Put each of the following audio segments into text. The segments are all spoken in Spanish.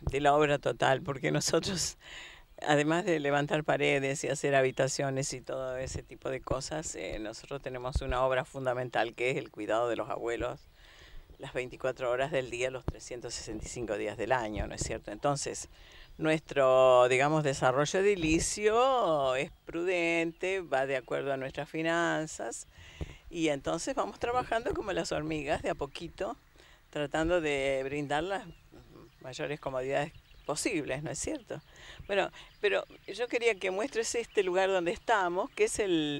de la obra total, porque nosotros, además de levantar paredes y hacer habitaciones y todo ese tipo de cosas, eh, nosotros tenemos una obra fundamental que es el cuidado de los abuelos las 24 horas del día, los 365 días del año, ¿no es cierto? Entonces, nuestro, digamos, desarrollo edilicio es prudente, va de acuerdo a nuestras finanzas y entonces vamos trabajando como las hormigas de a poquito, tratando de brindar mayores comodidades posibles, ¿no es cierto? Bueno, pero yo quería que muestres este lugar donde estamos, que es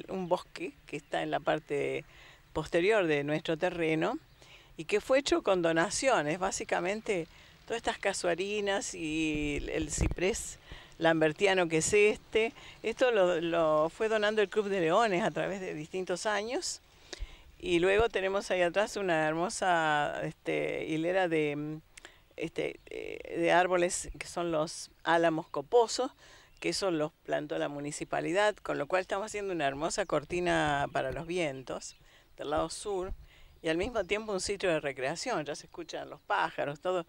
un bosque que está en la parte posterior de nuestro terreno y que fue hecho con donaciones, básicamente todas estas casuarinas y el ciprés lambertiano que es este, esto lo, fue donando el Club de Leones a través de distintos años y luego tenemos ahí atrás una hermosa este, hilera de este, eh, de árboles que son los álamos coposos, que son los plantó la municipalidad, con lo cual estamos haciendo una hermosa cortina para los vientos del lado sur y al mismo tiempo un sitio de recreación, ya se escuchan los pájaros, todo.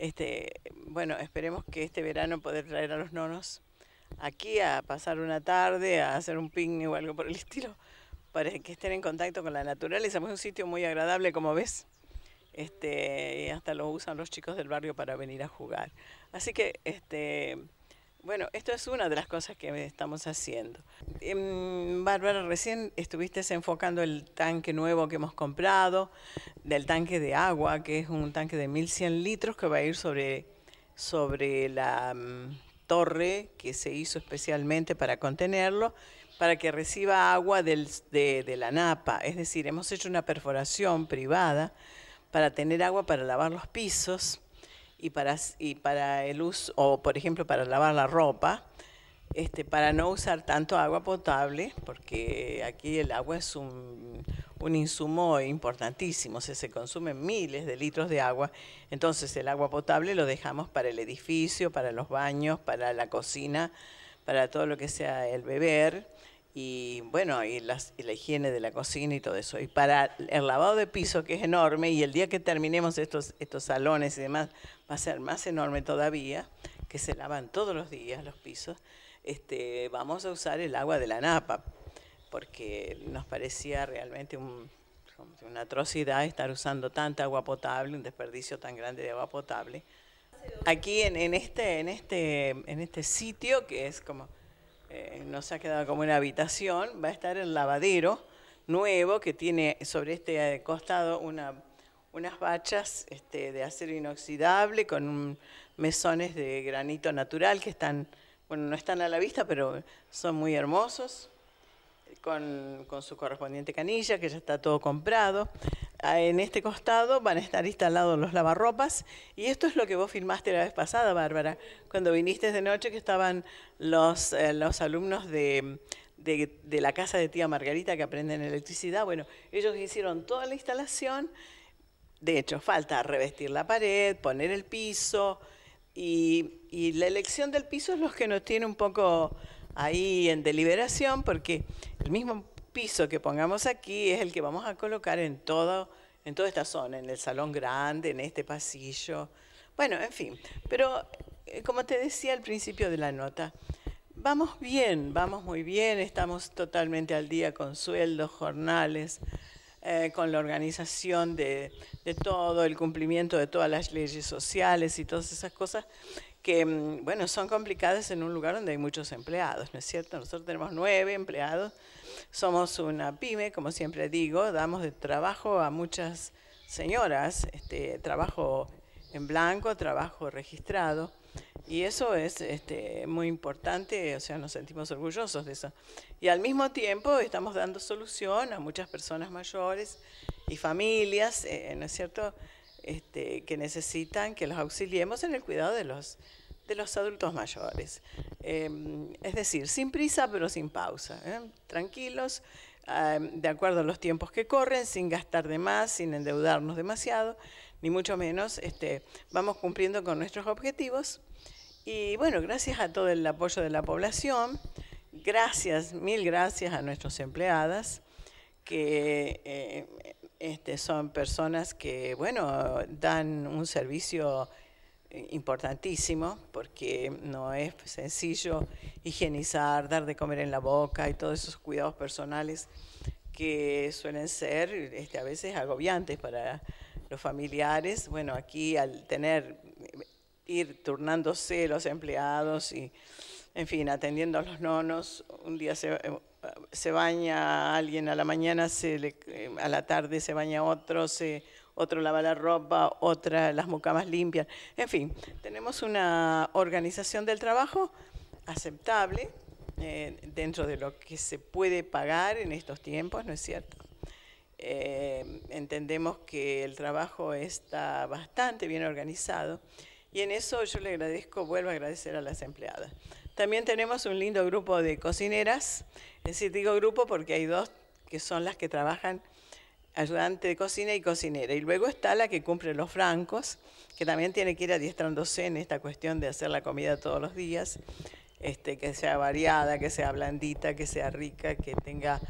Este, bueno, esperemos que este verano poder traer a los nonos aquí a pasar una tarde, a hacer un picnic o algo por el estilo, para que estén en contacto con la naturaleza, pues es un sitio muy agradable como ves este, hasta lo usan los chicos del barrio para venir a jugar. Así que, este, bueno, esto es una de las cosas que estamos haciendo. Em, Bárbara, recién estuviste enfocando el tanque nuevo que hemos comprado, del tanque de agua, que es un tanque de 1100 litros que va a ir sobre, sobre la mm, torre que se hizo especialmente para contenerlo para que reciba agua del, de, de la napa, es decir, hemos hecho una perforación privada para tener agua para lavar los pisos y para, y para el uso, o por ejemplo para lavar la ropa, este, para no usar tanto agua potable, porque aquí el agua es un, insumo importantísimo, se consumen miles de litros de agua, entonces el agua potable lo dejamos para el edificio, para los baños, para la cocina, para todo lo que sea el beber y bueno, y, las, la higiene de la cocina y todo eso. Y para el lavado de piso, que es enorme, y el día que terminemos estos, estos salones y demás, va a ser más enorme todavía, que se lavan todos los días los pisos, este, vamos a usar el agua de la napa, porque nos parecía realmente un, una atrocidad estar usando tanta agua potable, un desperdicio tan grande de agua potable. Aquí en, en este, en, este, en este sitio que es como eh, no se ha quedado como una habitación, va a estar el lavadero nuevo que tiene sobre este eh, costado unas bachas este, de acero inoxidable con mesones de granito natural que están, bueno, no están a la vista, pero son muy hermosos, con su correspondiente canilla, que ya está todo comprado en este costado van a estar instalados los lavarropas y esto es lo que vos filmaste la vez pasada, Bárbara, cuando viniste de noche que estaban los, eh, los alumnos de, la casa de tía Margarita que aprenden electricidad. Bueno, ellos hicieron toda la instalación, de hecho falta revestir la pared, poner el piso y, y la elección del piso es lo que nos tiene un poco ahí en deliberación porque el mismo piso que pongamos aquí es el que vamos a colocar en, todo, en toda esta zona, en el salón grande, en este pasillo. Bueno, en fin, pero eh, como te decía al principio de la nota, vamos bien, vamos muy bien, estamos totalmente al día con sueldos, jornales, eh, con la organización de, de todo, el cumplimiento de todas las leyes sociales y todas esas cosas que, mm, bueno, son complicadas en un lugar donde hay muchos empleados, ¿no es cierto? Nosotros tenemos nueve empleados, somos una pyme, como siempre digo, damos de trabajo a muchas señoras, este, trabajo en blanco, trabajo registrado, y eso es este, muy importante, o sea, nos sentimos orgullosos de eso. Y al mismo tiempo estamos dando solución a muchas personas mayores y familias, eh, ¿no es cierto?, este, que necesitan que los auxiliemos en el cuidado de los, de los adultos mayores. Em, es decir, sin prisa pero sin pausa, ¿eh? tranquilos, de acuerdo a los tiempos que corren, sin gastar de más, sin endeudarnos demasiado, ni mucho menos, este, vamos cumpliendo con nuestros objetivos. Y bueno, gracias a todo el apoyo de la población, gracias, mil gracias a nuestras empleadas que eh, este, son personas que, bueno, dan un servicio eh, importantísimo porque no es sencillo higienizar, dar de comer en la boca y todos esos cuidados personales que suelen ser este, a veces agobiantes para los familiares. Bueno, aquí al tener, ir turnándose los empleados y, en fin, atendiendo a los nonos, un día se, se baña alguien a la mañana, eh, a la tarde se baña otro, se, otro lava la ropa, otra las mucamas limpian. En fin, tenemos una organización del trabajo aceptable eh, dentro de lo que se puede pagar en estos tiempos, ¿no es cierto? Eh, entendemos que el trabajo está bastante bien organizado y en eso yo le agradezco, vuelvo a agradecer a las empleadas. También tenemos un lindo grupo de cocineras. Es decir, digo grupo porque hay dos que son las que trabajan ayudante de cocina y cocinera. Y luego está la que cumple los francos, que también tiene que ir adiestrándose en esta cuestión de hacer la comida todos los días, este, que sea variada, que sea blandita, que sea rica, que tenga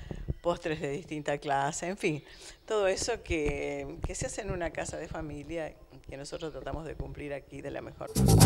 postres de distinta clase, en fin, todo eso que, que se hace en una casa de familia que nosotros tratamos de cumplir aquí de la mejor manera.